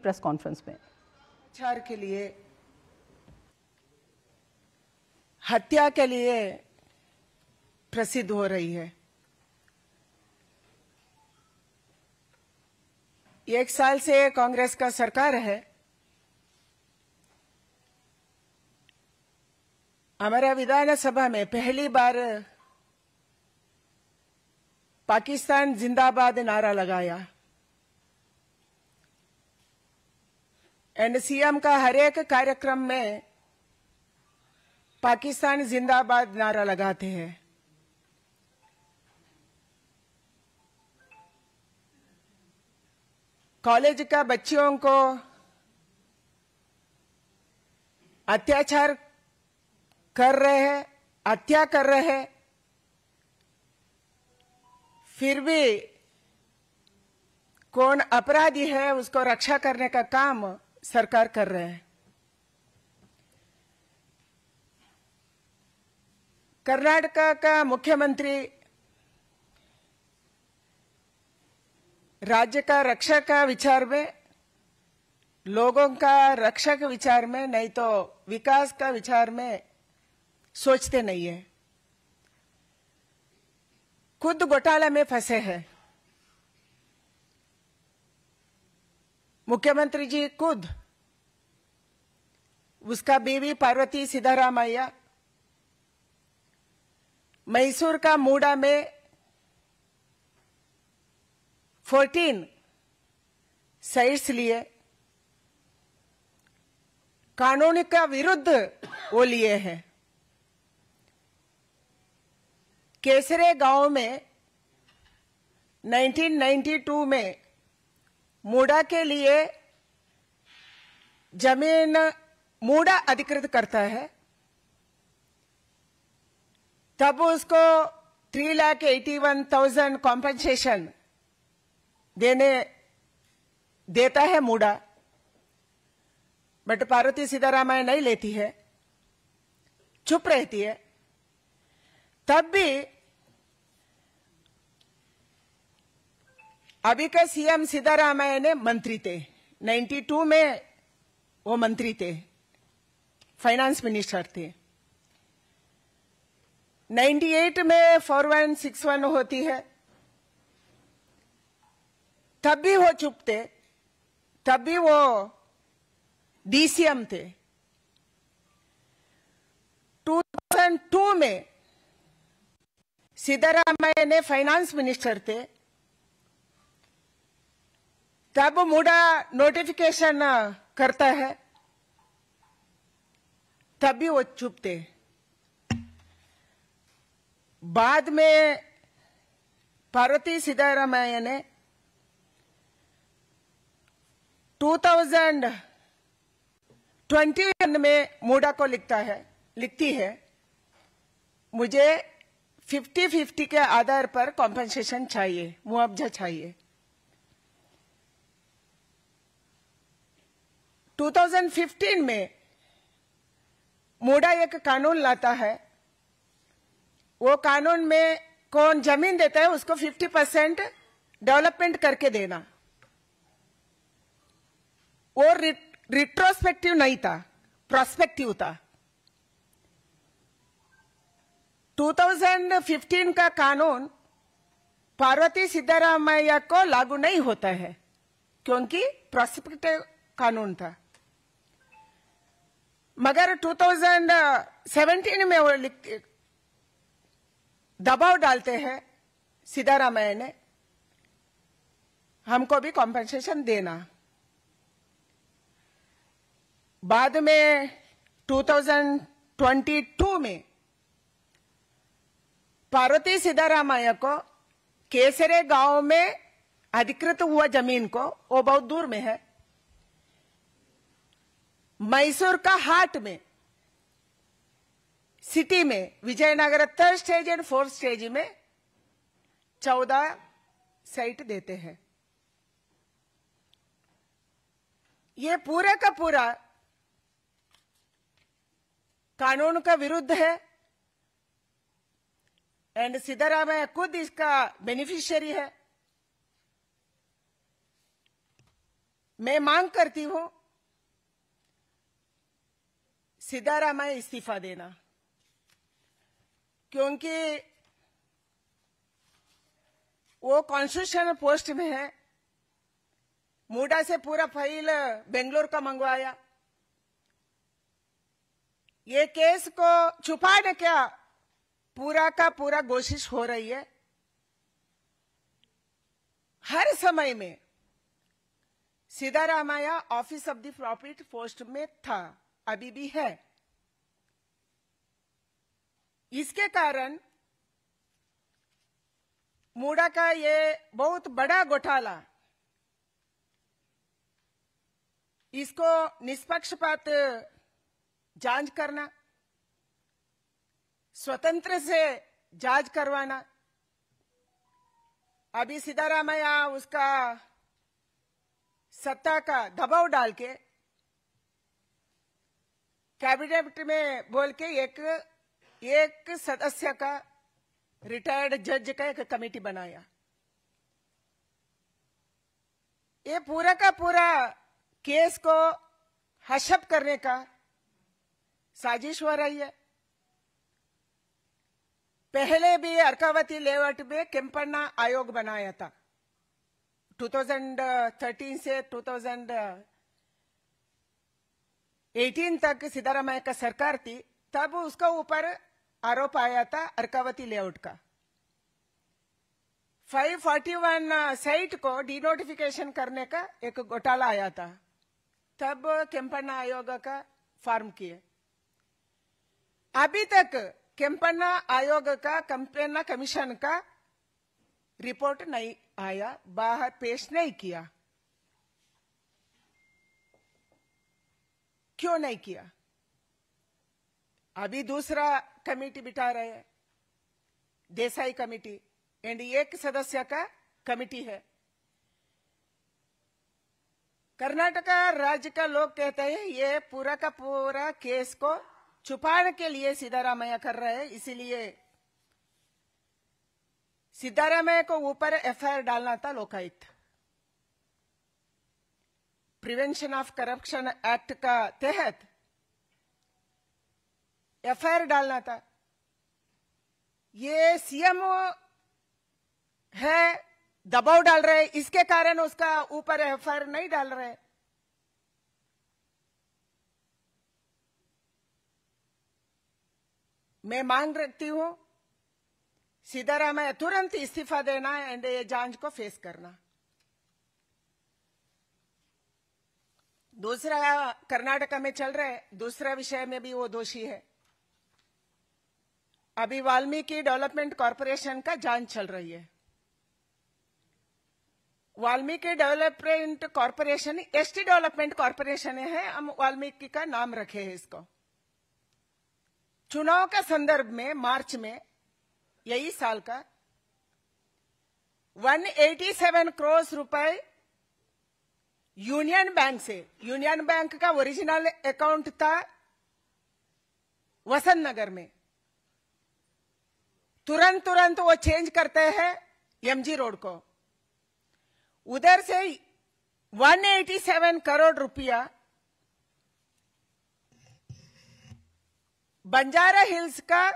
press conference में छार के लिए हत्या के लिए प्रसिद्ध हो रही है एक साल से कांग्रेस का सरकार है हमारा विधानसभा में पहली बार पाकिस्तान जिंदाबाद नारा लगाया एंड सीएम का हर एक कार्यक्रम में पाकिस्तान जिंदाबाद नारा लगाते हैं कॉलेज का बच्चियों को अत्याचार कर रहे हैं हत्या कर रहे हैं फिर भी कौन अपराधी है उसको रक्षा करने का काम सरकार कर रहे हैं कर्नाटका का मुख्यमंत्री राज्य का रक्षा का विचार में लोगों का रक्षा के विचार में नहीं तो विकास का विचार में सोचते नहीं है खुद घोटाला में फंसे हैं मुख्यमंत्री जी खुद उसका बीवी पार्वती सिद्धारामैया मैसूर का मूडा में 14 साइट्स लिए कानून का विरुद्ध वो लिए हैं केसरे गांव में 1992 में मूडा के लिए जमीन मूडा अधिकृत करता है तब उसको three lakh eighty one thousand compensation देने देता है मूडा बट पार्वती सीतारामन नहीं लेती है चुप रहती है तब भी अभी के सीएम सिद्धारामैया ने मंत्री थे 92 में वो मंत्री थे फाइनेंस मिनिस्टर थे 98 में फोर वन सिक्स वन होती है तब भी वो चुप थे तब भी वो डीसीएम थे 2002 में सिद्धारामैया ने फाइनेंस मिनिस्टर थे तब मुड़ा नोटिफिकेशन करता है तभी वो चुपते बाद में पार्वती सीतारामैया ने 2021 में मोडा को लिखता है लिखती है मुझे 50-50 के आधार पर कॉम्पेंसेशन चाहिए मुआवजा चाहिए 2015 में मोड़ा एक कानून लाता है वो कानून में कौन जमीन देता है उसको 50 परसेंट डेवलपमेंट करके देना वो रिट्रोस्पेक्टिव नहीं था प्रोस्पेक्टिव था 2015 का कानून पार्वती सिद्धारामैया को लागू नहीं होता है क्योंकि प्रोस्पेक्टिव कानून था मगर 2017 में वो दबाव डालते हैं सीतारामैया ने हमको भी कॉम्पेंसेशन देना बाद में 2022 में पार्वती सीतारामैया को केसरे गांव में अधिकृत हुआ जमीन को वो बहुत दूर में है मैसूर का हार्ट में सिटी में Vijayanagar third stage and fourth stage में चौदह साइट देते हैं ये पूरा का पूरा कानून का विरुद्ध है एंड सिद्धारामैया खुद इसका बेनिफिशियरी है मैं मांग करती हूं सिद्धारामय इस्तीफा देना क्योंकि वो कॉन्स्टिट्यूशनल पोस्ट में है मोडा से पूरा फाइल बेंगलोर का मंगवाया ये केस को छुपाने क्या पूरा का पूरा कोशिश हो रही है हर समय में Siddaramaiah office of the property post में था अभी भी है इसके कारण मूडा का ये बहुत बड़ा घोटाला इसको निष्पक्षपात जांच करना स्वतंत्र से जांच करवाना अभी सीतारामैया उसका सत्ता का दबाव डाल के कैबिनेट में बोल के एक एक सदस्य का रिटायर्ड जज का एक कमेटी बनाया ये पूरा का पूरा केस को हशप करने का साजिश हो रही है पहले भी अर्कावती लेवट में केम्पन्ना आयोग बनाया था 2013 से एटीन तक सिद्धारामैया का सरकार थी तब उसका ऊपर आरोप आया था अर्कावती लेआउट का 541 साइट को डीनोटिफिकेशन करने का एक घोटाला आया था तब केम्पन्ना आयोग का फॉर्म किए अभी तक केम्पन्ना आयोग का कंपन्ना कमीशन का रिपोर्ट नहीं आया बाहर पेश नहीं किया क्यों नहीं किया अभी दूसरा कमेटी बिठा रहे हैं देसाई कमेटी एंड एक सदस्य का कमेटी है कर्नाटका राज्य का लोग कहते हैं ये पूरा का पूरा केस को छुपाने के लिए सिद्धारामैया कर रहे हैं इसीलिए सिद्धारामैया को ऊपर एफआईआर डालना था Lokayukta prevention of corruption act का तहत एफ डालना था ये सीएमओ है दबाव डाल रहे इसके कारण उसका ऊपर एफ नहीं डाल रहे मैं मांग रखती हूं सीतारामैया तुरंत इस्तीफा देना एंड ये जांच को फेस करना दूसरा कर्नाटका में चल रहा है दूसरा विषय में भी वो दोषी है अभी वाल्मीकि डेवलपमेंट कॉरपोरेशन का जांच चल रही है Valmiki development corporation ST development corporation है हम वाल्मीकि का नाम रखे है इसको चुनाव के संदर्भ में मार्च में यही साल का 187 करोड़ रुपए यूनियन बैंक से यूनियन बैंक का ओरिजिनल अकाउंट था वसंत नगर में तुरंत तुरंत वो चेंज करते हैं एमजी रोड को उधर से 187 करोड़ रुपया बंजारा हिल्स का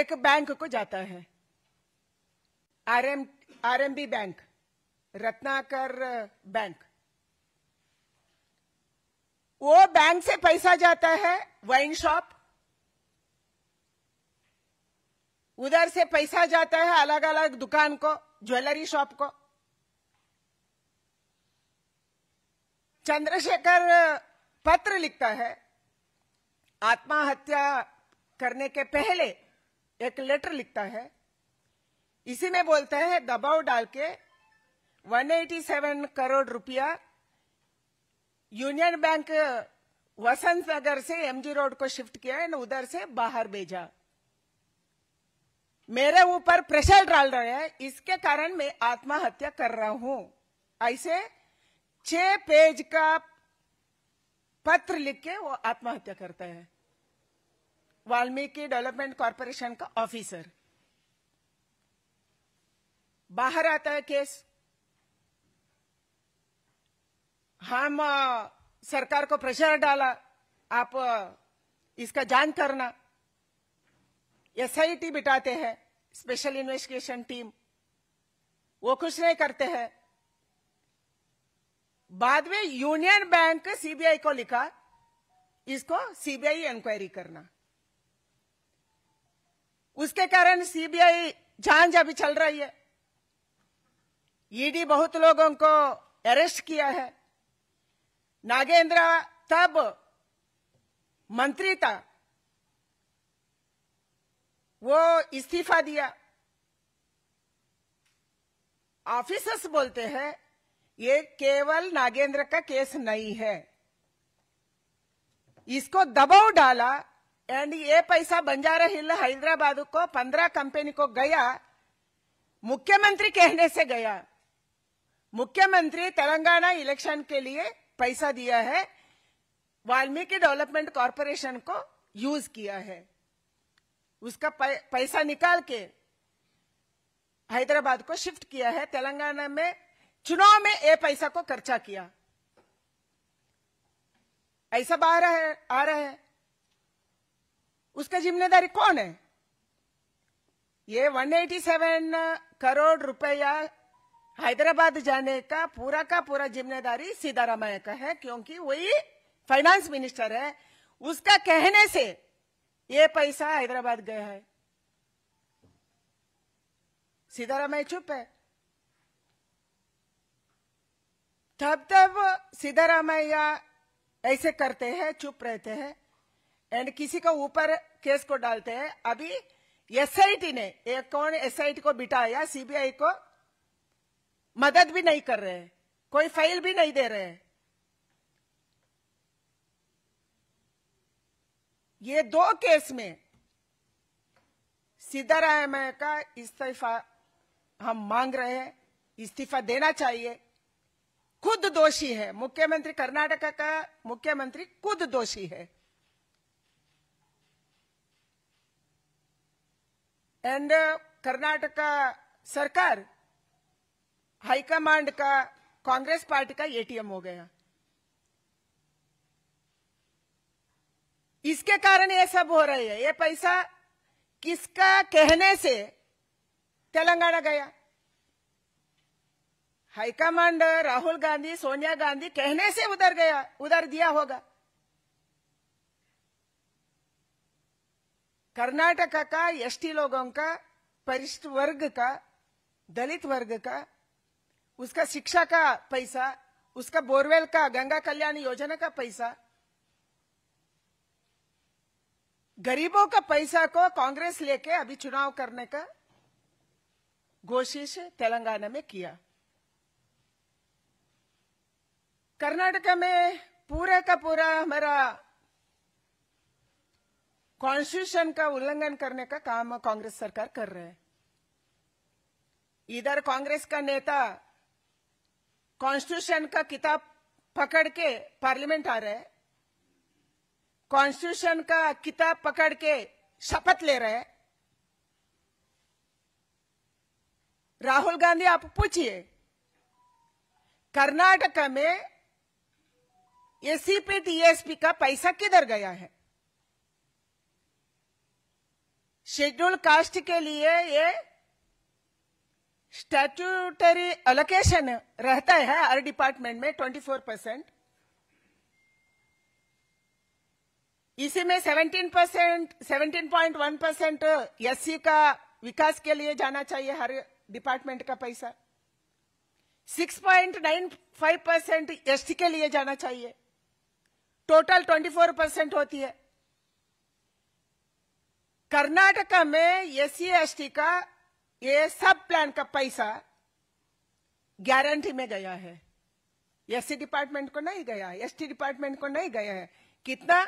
एक बैंक को जाता है RM RMB bank Ratnakar bank uh, वो बैंक से पैसा जाता है वाइन शॉप उधर से पैसा जाता है अलग अलग दुकान को ज्वेलरी शॉप को चंद्रशेखर पत्र लिखता है आत्महत्या करने के पहले एक लेटर लिखता है इसी में बोलता है दबाव डाल के 187 करोड़ रुपया यूनियन बैंक वसंत नगर से एमजी रोड को शिफ्ट किया एंड उधर से बाहर भेजा मेरे ऊपर प्रेशर डाल रहे हैं इसके कारण मैं आत्महत्या कर रहा हूं ऐसे छह पेज का पत्र लिख के वो आत्महत्या करता है वाल्मीकि डेवलपमेंट कॉरपोरेशन का ऑफिसर बाहर आता है केस हम सरकार को प्रेशर डाला आप इसका जांच करना एसआईटी बिटाते हैं स्पेशल इन्वेस्टिगेशन टीम वो कुछ नहीं करते हैं बाद में यूनियन बैंक सीबीआई को लिखा इसको सीबीआई इंक्वायरी करना उसके कारण सीबीआई जांच अभी चल रही है ईडी e बहुत लोगों को अरेस्ट किया है नागेंद्र तब मंत्री था वो इस्तीफा दिया ऑफिसर्स बोलते हैं ये केवल नागेंद्र का केस नहीं है इसको दबाव डाला एंड ये पैसा बंजारा हिल हैदराबाद को पंद्रह कंपनी को गया मुख्यमंत्री कहने से गया मुख्यमंत्री तेलंगाना इलेक्शन के लिए पैसा दिया है वाल्मीकि डेवलपमेंट कॉरपोरेशन को यूज किया है उसका पैसा निकाल के हैदराबाद को शिफ्ट किया है तेलंगाना में चुनाव में ए पैसा को खर्चा किया ऐसा रहा है आ रहा है उसका जिम्मेदारी कौन है ये 187 करोड़ रुपया हैदराबाद जाने का पूरा का पूरा जिम्मेदारी सीतारामैया का है क्योंकि वही फाइनेंस मिनिस्टर है उसका कहने से ये पैसा हैदराबाद गया है सीतारामैया चुप है तब तब सीतारामैया ऐसे करते हैं चुप रहते हैं एंड किसी को ऊपर केस को डालते हैं अभी एसआईटी ने एक कौन एसआईटी को बिठाया सीबीआई को मदद भी नहीं कर रहे हैं कोई फाइल भी नहीं दे रहे ये दो केस में सिद्धारामय का इस्तीफा हम मांग रहे हैं इस्तीफा देना चाहिए खुद दोषी है मुख्यमंत्री कर्नाटक का मुख्यमंत्री खुद दोषी है एंड कर्नाटक सरकार हाईकमांड का कांग्रेस पार्टी का एटीएम हो गया इसके कारण ये सब हो रही है ये पैसा किसका कहने से तेलंगाना गया हाईकमांड राहुल गांधी सोनिया गांधी कहने से उधर गया उधर दिया होगा कर्नाटक का एसटी लोगों का परिष्ठ वर्ग का दलित वर्ग का उसका शिक्षा का पैसा उसका बोरवेल का गंगा कल्याण योजना का पैसा गरीबों का पैसा को कांग्रेस लेके अभी चुनाव करने का घोषिश तेलंगाना में किया कर्नाटका में पूरे का पूरा हमारा कॉन्स्टिट्यूशन का उल्लंघन करने का काम कांग्रेस सरकार कर रहे है इधर कांग्रेस का नेता कॉन्स्टिट्यूशन का किताब पकड़ के पार्लियामेंट आ रहे हैं कॉन्स्टिट्यूशन का किताब पकड़ के शपथ ले रहे हैं राहुल गांधी आप पूछिए कर्नाटक में एसीपी टीएसपी का पैसा किधर गया है शेड्यूल कास्ट के लिए ये स्टैट्यूटरी एलोकेशन रहता है हाँ, हर डिपार्टमेंट में 24 परसेंट इसी में 17 percent seventeen point one percent S का विकास के लिए जाना चाहिए हर डिपार्टमेंट का पैसा 6.95 परसेंट एस के लिए जाना चाहिए टोटल 24 परसेंट होती है कर्नाटका में एस सी का ये सब प्लान का पैसा गारंटी में गया है एस डिपार्टमेंट को नहीं गया है एसटी डिपार्टमेंट को नहीं गया है कितना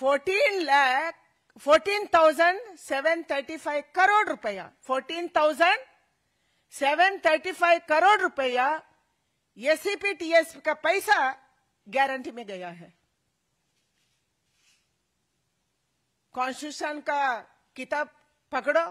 fourteen lakh fourteen thousand seven thirty five crore रुपया fourteen thousand seven thirty five crore रुपया एस का पैसा गारंटी में गया है कॉन्स्टिट्यूशन का किताब पकड़ो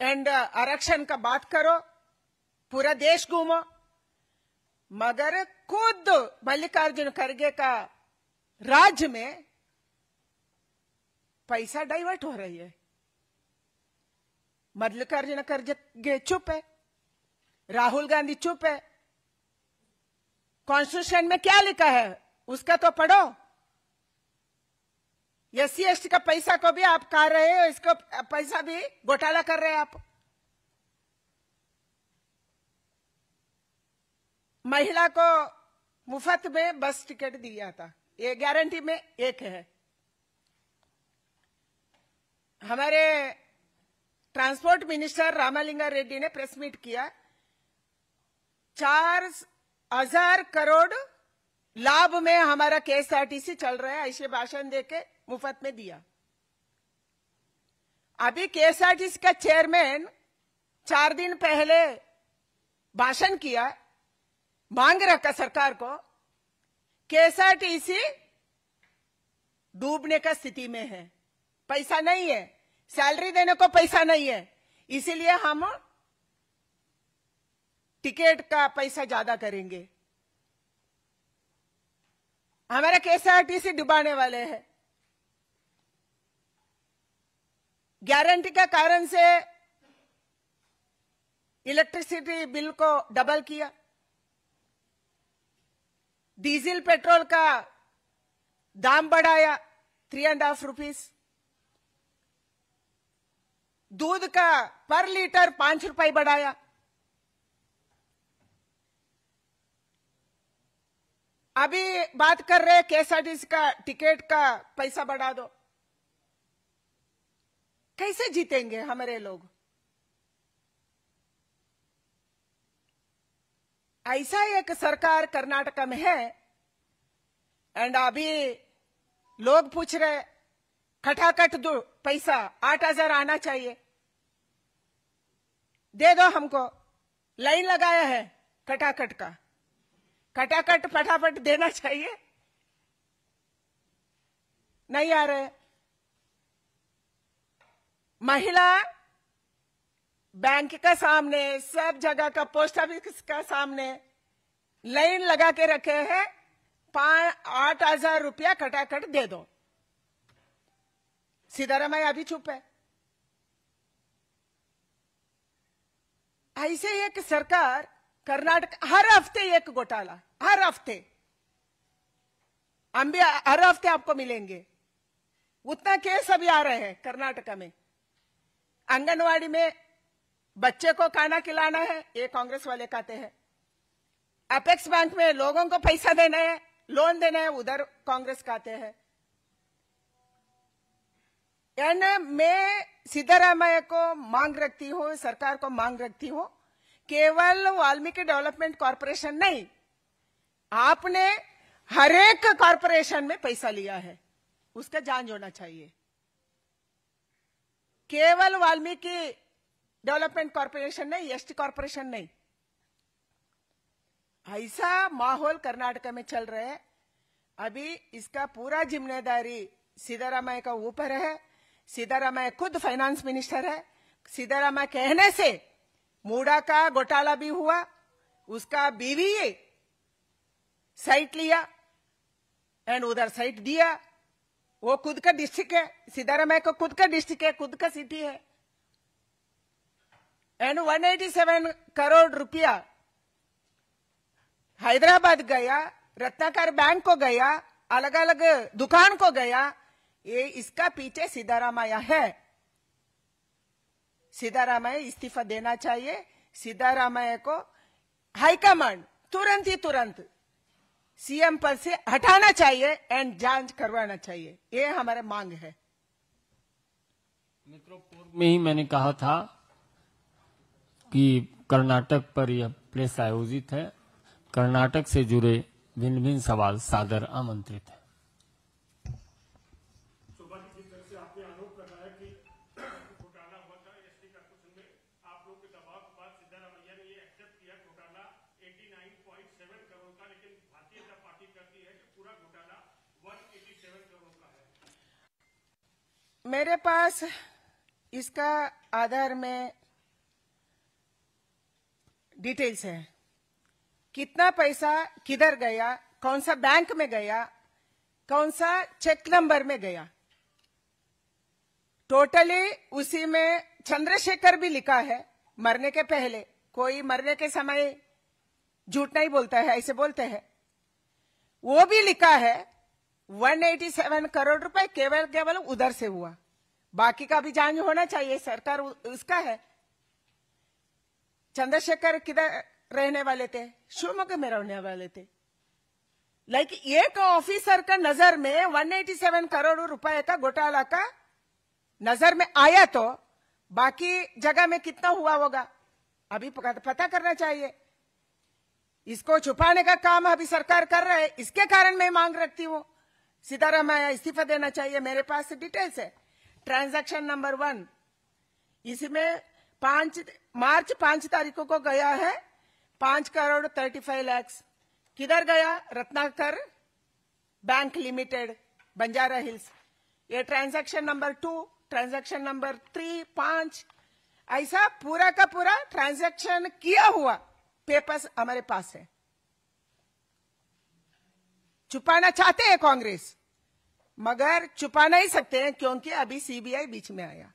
एंड uh, आरक्षण का बात करो पूरा देश घूमो मगर खुद मल्लिकार्जुन खड़गे का राज्य में पैसा डाइवर्ट हो रही है मल्लिकार्जुन खड़गे चुप है राहुल गांधी चुप है कॉन्स्टिट्यूशन में क्या लिखा है उसका तो पढ़ो एस सी का पैसा को भी आप खा रहे हो इसको पैसा भी घोटाला कर रहे हैं आप महिला को मुफ्त में बस टिकट दिया था ये गारंटी में एक है हमारे ट्रांसपोर्ट मिनिस्टर रामालिंगा रेड्डी ने प्रेस मीट किया चार हजार करोड़ लाभ में हमारा केएसआरटीसी चल रहा है ऐसे भाषण देके मुफ्त में दिया अभी केएसआरटीसी का चेयरमैन चार दिन पहले भाषण किया मांग रखा सरकार को सी डूबने का स्थिति में है पैसा नहीं है सैलरी देने को पैसा नहीं है इसीलिए हम टिकट का पैसा ज्यादा करेंगे हमारा सी डुबाने वाले हैं गारंटी का कारण से इलेक्ट्रिसिटी बिल को डबल किया डीजल पेट्रोल का दाम बढ़ाया थ्री एंड हाफ रुपीस दूध का पर लीटर पांच रुपए बढ़ाया अभी बात कर रहे केएसआरटीसी का टिकट का पैसा बढ़ा दो कैसे जीतेंगे हमारे लोग ऐसा एक सरकार कर्नाटका में है एंड अभी लोग पूछ रहे खटाखट दो पैसा आठ हजार आना चाहिए दे दो हमको लाइन लगाया है खटाखट का खटाखट फटाफट देना चाहिए नहीं आ रहे महिला बैंक का सामने सब जगह का पोस्ट ऑफिस का सामने लाइन लगा के रखे है पांच आठ हजार रुपया खटाखट दे दो सीतारामैया अभी चुप है ऐसे एक सरकार कर्नाटक हर हफ्ते एक घोटाला हर हफ्ते हम भी हर हफ्ते आपको मिलेंगे उतना केस अभी आ रहे हैं कर्नाटका में आंगनवाड़ी में बच्चे को खाना खिलाना है ये कांग्रेस वाले कहते हैं अपेक्स बैंक में लोगों को पैसा देना है लोन देना है उधर कांग्रेस कहते हैं यानी मैं सिद्धरामैया को मांग रखती हूँ सरकार को मांग रखती हूँ केवल वाल्मीकि डेवलपमेंट कॉरपोरेशन नहीं आपने हरेक कॉरपोरेशन में पैसा लिया है उसका जांच होना चाहिए केवल वाल्मीकि डेवलपमेंट कॉरपोरेशन नहीं एसटी कॉरपोरेशन नहीं ऐसा माहौल कर्नाटक में चल रहे है अभी इसका पूरा जिम्मेदारी सीतारामय का ऊपर है सीतारामय खुद फाइनेंस मिनिस्टर है सीतारामय कहने से मूडा का घोटाला भी हुआ उसका बीवी साइट लिया एंड उधर साइट दिया वो खुद का डिस्ट्रिक्ट है सीतारामैया को खुद का डिस्ट्रिक्ट है खुद का सिटी है एंड 187 करोड़ रुपया हैदराबाद गया रत्नाकर बैंक को गया अलग अलग दुकान को गया ये इसका पीछे सीतारामैया है सीतारामैया इस्तीफा देना चाहिए सीतारामैया को हाईकमांड तुरंत ही तुरंत सीएम पद से हटाना चाहिए एंड जांच करवाना चाहिए ये हमारे मांग है मित्रों पूर्व में ही मैंने कहा था कि कर्नाटक पर यह प्लेस आयोजित है कर्नाटक से जुड़े भिन्न भिन्न सवाल सादर आमंत्रित है मेरे पास इसका आधार में डिटेल्स है कितना पैसा किधर गया कौन सा बैंक में गया कौन सा चेक नंबर में गया टोटली उसी में चंद्रशेखर भी लिखा है मरने के पहले कोई मरने के समय झूठ नहीं बोलता है ऐसे बोलते हैं वो भी लिखा है 187 करोड़ रुपए केवल केवल उधर से हुआ बाकी का भी जांच होना चाहिए सरकार उसका है चंद्रशेखर किधर रहने वाले थे शिवमोग में रहने वाले थे लाइक एक ऑफिसर का नजर में 187 करोड़ रुपए का घोटाला का नजर में आया तो बाकी जगह में कितना हुआ होगा अभी पता करना चाहिए इसको छुपाने का काम अभी सरकार कर रहा है इसके कारण मैं मांग रखती हूं सीताराम आया इस्तीफा देना चाहिए मेरे पास डिटेल्स है ट्रांजैक्शन नंबर वन इसमें पांच मार्च पांच तारीख को गया है पांच करोड़ थर्टी फाइव लैक्स किधर गया Ratnakar bank limited Banjara Hills ये transaction number two transaction number three पांच ऐसा पूरा का पूरा ट्रांजैक्शन किया हुआ पेपर्स हमारे पास है छुपाना चाहते हैं कांग्रेस मगर छुपा नहीं सकते हैं क्योंकि अभी सीबीआई बीच में आया